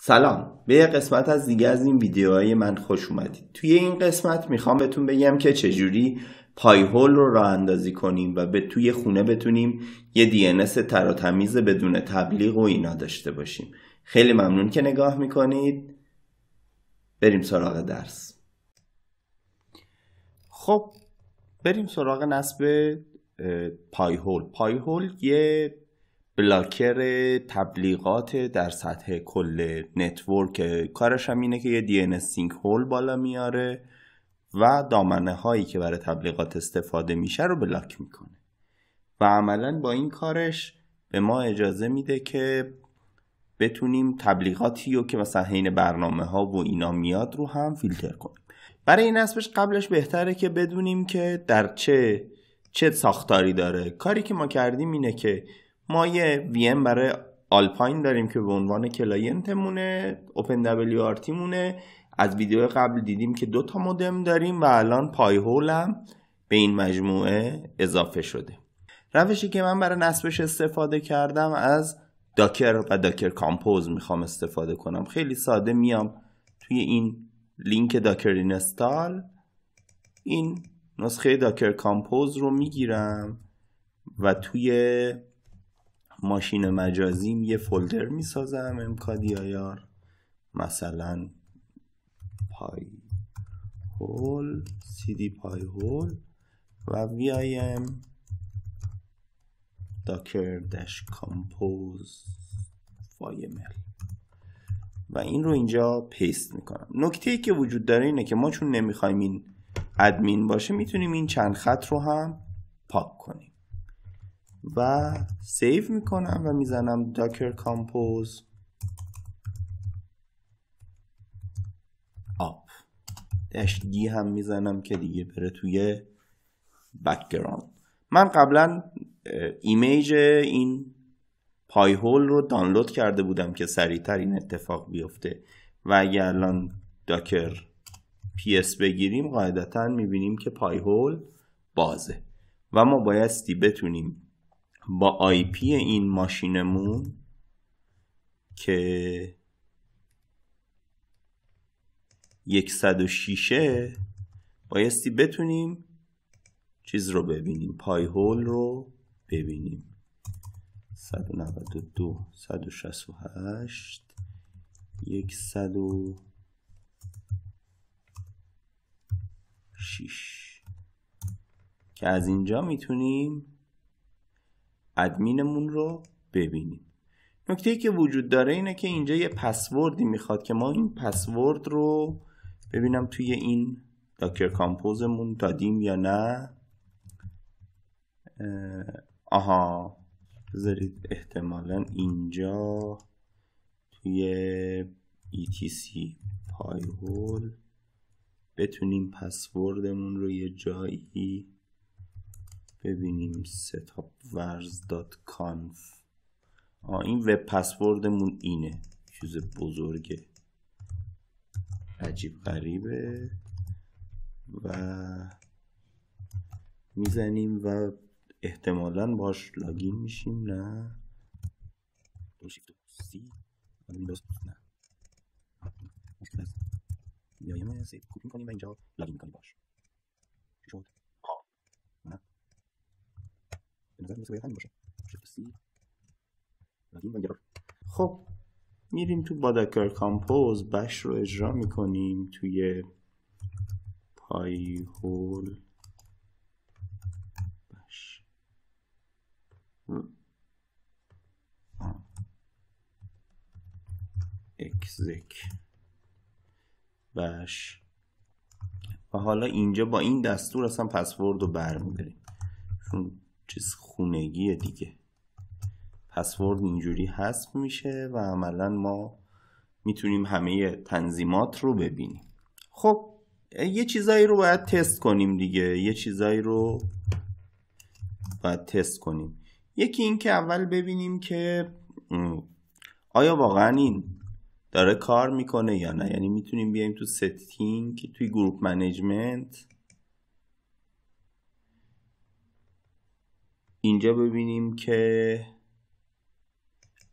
سلام به یه قسمت از دیگه از این ویدیوهای من خوش اومدید توی این قسمت میخوام بهتون بگم که چجوری پای هول رو راه اندازی کنیم و به توی خونه بتونیم یه DNS تر تمیز بدون تبلیغ و اینا داشته باشیم خیلی ممنون که نگاه میکنید بریم سراغ درس خب بریم سراغ نصب پای هول پای هول یه بلاکر تبلیغات در سطح کل نتورک کارش هم اینه که یه دی سینک هول بالا میاره و دامنه هایی که برای تبلیغات استفاده میشه رو بلاک میکنه و عملا با این کارش به ما اجازه میده که بتونیم تبلیغاتی رو که مثلا حین برنامه ها و اینا میاد رو هم فیلتر کنیم برای این قبلش بهتره که بدونیم که در چه چه ساختاری داره کاری که ما کردیم اینه که ما یه وی برای آلپاین داریم که به عنوان کلاینت مونه اوپن دبلیو مونه از ویدیو قبل دیدیم که دو تا مودم داریم و الان پای هولم به این مجموعه اضافه شده روشی که من برای نصبش استفاده کردم از داکر و داکر کامپوز میخوام استفاده کنم خیلی ساده میام توی این لینک داکر اینستال این نسخه داکر کامپوز رو میگیرم و توی ماشین مجازیم یه فولدر میسازم امکادی آیار مثلا پای هول دی پای هول و vim کامپوز dash کامپوز ال و این رو اینجا پیست میکنم نکته ای که وجود داره اینه که ما چون نمیخوایم این ادمین باشه میتونیم این چند خط رو هم پاک کنیم و سیو میکنم و میزنم داکر کامپوز آپ دشتگی دی هم میزنم که دیگه بره توی بکگراند من قبلا ایمیج این پای هول رو دانلود کرده بودم که سریعتر این اتفاق بیفته و اگه الان داکر پی بگیریم قاعدتا میبینیم که پای هول بازه و ما بایستی بتونیم با آی پی این ماشینمون که 106 بایستی بتونیم چیز رو ببینیم پای هول رو ببینیم 192 168 106 که از اینجا میتونیم ادمینمون رو ببینیم نکته که وجود داره اینه که اینجا یه پسوردی میخواد که ما این پسورد رو ببینم توی این داکر کامپوزمون دادیم یا نه آها بذارید احتمالا اینجا توی etc پایول بتونیم پسوردمون رو یه جایی ببینیم ستاپ ورز دات کانف این وب پسوردمون اینه چیز بزرگه عجیب غریبه و میزنیم و احتمالا باش لاگین میشیم آره، نه نه اینجا لاگین باش شد خب میریم تو بادکر کامپوز بش رو اجرا میکنیم توی پای هول بش اکزک بش و حالا اینجا با این دستور اصلا پسورد رو برمیداریم چیز خونگی دیگه پسورد اینجوری حذف میشه و عملا ما میتونیم همه تنظیمات رو ببینیم خب یه چیزایی رو باید تست کنیم دیگه یه چیزایی رو باید تست کنیم یکی این که اول ببینیم که آیا واقعا این داره کار میکنه یا نه یعنی میتونیم بیایم تو ستینگ توی گروپ منیجمنت اینجا ببینیم که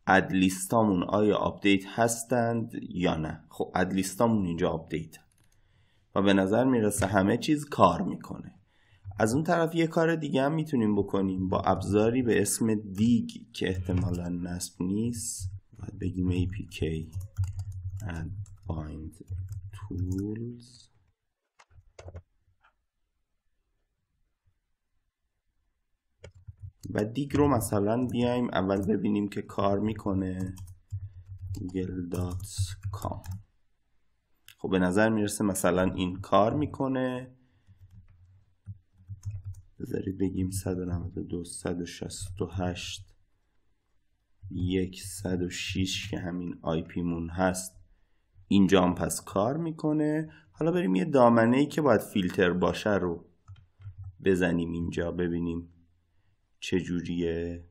ادلیستامون آیا آپدیت هستند یا نه خب ادلیستامون اینجا آپدیت و به نظر میرسه همه چیز کار میکنه از اون طرف یه کار دیگه هم میتونیم بکنیم با ابزاری به اسم دیگ که احتمالا نصب نیست باید بگیم apk and find tools و دیگ رو مثلا بیایم اول ببینیم که کار میکنه google.com خب به نظر میرسه مثلا این کار میکنه بذارید بگیم 192 168 106 که همین آی پی مون هست اینجا هم پس کار میکنه حالا بریم یه دامنه ای که باید فیلتر باشه رو بزنیم اینجا ببینیم چجوریه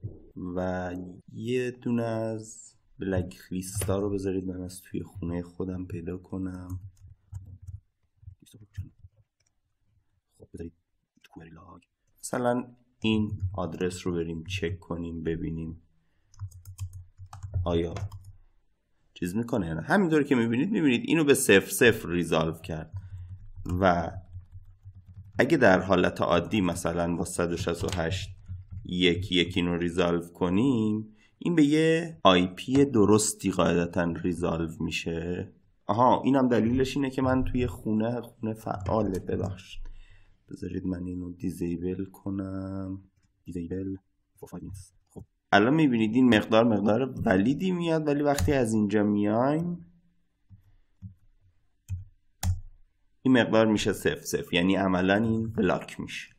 و یه دونه از بلک لیستا رو بذارید من از توی خونه خودم پیدا کنم خب، مثلا این آدرس رو بریم چک کنیم ببینیم آیا چیز میکنه همینطور که میبینید میبینید اینو به صفر صفر ریزالو کرد و اگه در حالت عادی مثلا با 168 یکی یکی رو ریزالو کنیم این به یه آی پی درستی قاعدتا ریزالو میشه آها اینم دلیلش اینه که من توی خونه خونه فعاله ببخش بذارید من اینو دیزیبل کنم دیزیبل خب الان میبینید این مقدار مقدار ولیدی میاد ولی وقتی از اینجا میایم این مقدار میشه صفر صفر یعنی عملا این بلاک میشه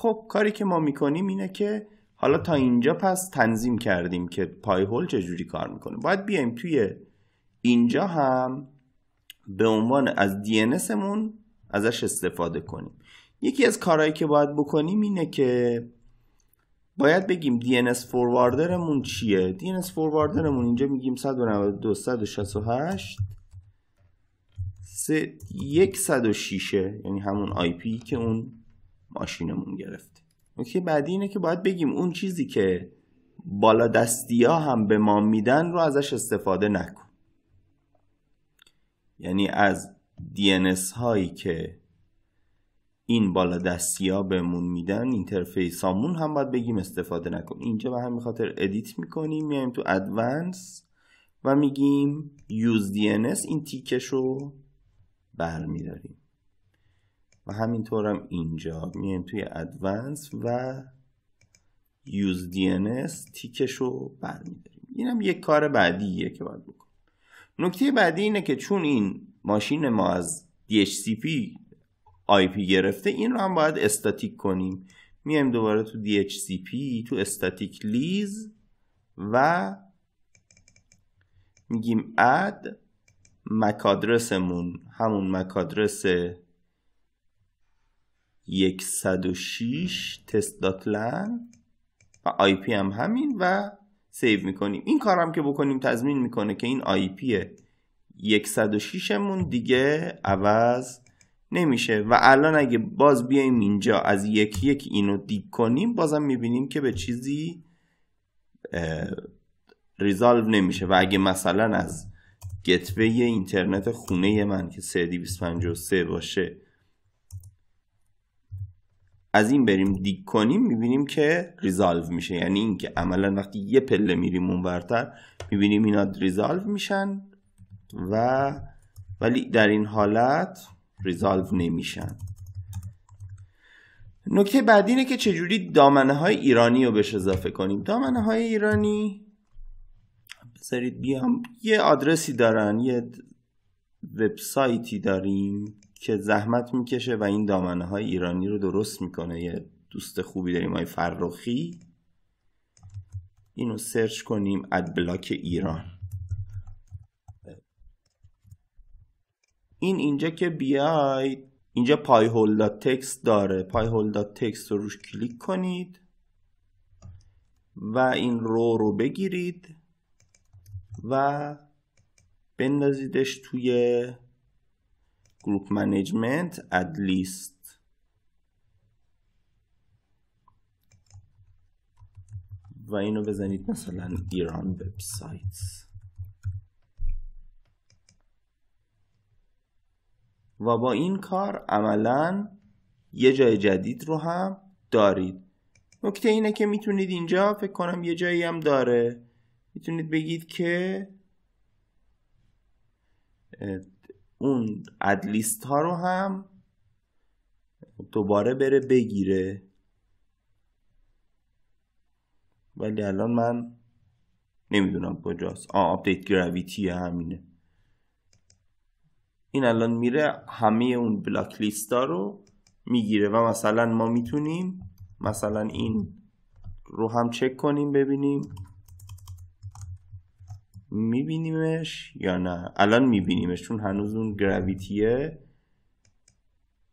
خب کاری که ما میکنیم اینه که حالا تا اینجا پس تنظیم کردیم که پای هول چجوری کار میکنه باید بیایم توی اینجا هم به عنوان از DNS مون ازش استفاده کنیم یکی از کارهایی که باید بکنیم اینه که باید بگیم DNS فورواردرمون چیه DNS فورواردرمون اینجا میگیم 3 106 یعنی همون IP که اون ماشینمون گرفت نکته بعدی اینه که باید بگیم اون چیزی که بالا دستی ها هم به ما میدن رو ازش استفاده نکن یعنی از DNS هایی که این بالا دستی ها بهمون میدن اینترفیس هامون هم باید بگیم استفاده نکن اینجا به همین خاطر ادیت میکنیم میایم تو ادوانس و میگیم یوز DNS این تیکش رو برمیداریم و هم اینجا میایم توی ادوانس و یوز DNS تیکش رو برمیداریم اینم یک کار بعدیه که باید بکنیم نکته بعدی اینه که چون این ماشین ما از DHCP IP گرفته این رو هم باید استاتیک کنیم میایم دوباره تو DHCP تو استاتیک لیز و میگیم اد مکادرسمون همون مکادرس 106 تست و آی پی هم همین و سیو میکنیم این کار هم که بکنیم تضمین میکنه که این آی پی 106 مون دیگه عوض نمیشه و الان اگه باز بیایم اینجا از یک یک اینو دیگ کنیم بازم میبینیم که به چیزی ریزالو نمیشه و اگه مثلا از گتوی اینترنت خونه من که 3253 باشه از این بریم دیک کنیم میبینیم که ریزالو میشه یعنی اینکه عملا وقتی یه پله میریم اونورتر میبینیم اینا ریزالو میشن و ولی در این حالت ریزالو نمیشن نکته بعدی اینه که چجوری دامنه های ایرانی رو بهش اضافه کنیم دامنه های ایرانی بذارید بیام یه آدرسی دارن یه وبسایتی داریم که زحمت میکشه و این دامنه های ایرانی رو درست میکنه یه دوست خوبی داریم های فرخی اینو سرچ کنیم اد بلاک ایران این اینجا که بیاید اینجا پای تکست داره پای تکست رو روش کلیک کنید و این رو رو بگیرید و بندازیدش توی گروپ management اد لیست و اینو بزنید مثلا ایران وبسایت و با این کار عملا یه جای جدید رو هم دارید نکته اینه که میتونید اینجا فکر کنم یه جایی هم داره میتونید بگید که اون ادلیست ها رو هم دوباره بره بگیره ولی الان من نمیدونم کجاست آ آپدیت گراویتی همینه این الان میره همه اون بلاک لیست ها رو میگیره و مثلا ما میتونیم مثلا این رو هم چک کنیم ببینیم میبینیمش یا نه الان میبینیمش چون هنوز اون گراویتیه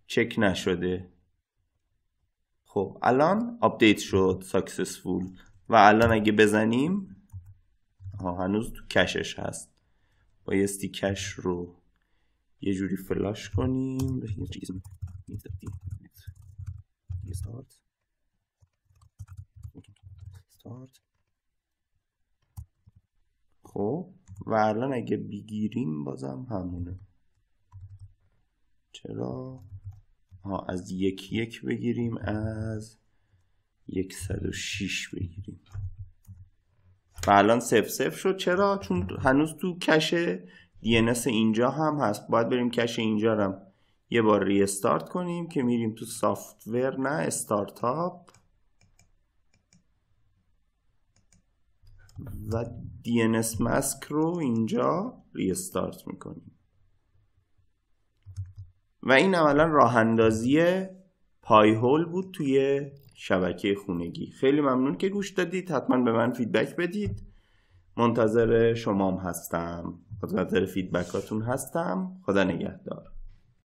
چک نشده خب الان آپدیت شد ساکسسفول و الان اگه بزنیم ها هنوز تو کشش هست بایستی کش رو یه جوری فلاش کنیم استارت خب و الان اگه بگیریم بازم همونه چرا ها از یک یک بگیریم از سد و شیش بگیریم و الان سف سف شد چرا؟ چون هنوز تو کشه DNS اینجا هم هست باید بریم کش اینجا هم یه بار ریستارت کنیم که میریم تو سافتور نه استارتاپ و DNS ماسک رو اینجا ریستارت میکنیم و این عملا راه اندازی پای هول بود توی شبکه خونگی خیلی ممنون که گوش دادید حتما به من فیدبک بدید منتظر شمام هستم منتظر فیدبکاتون هستم خدا نگهدار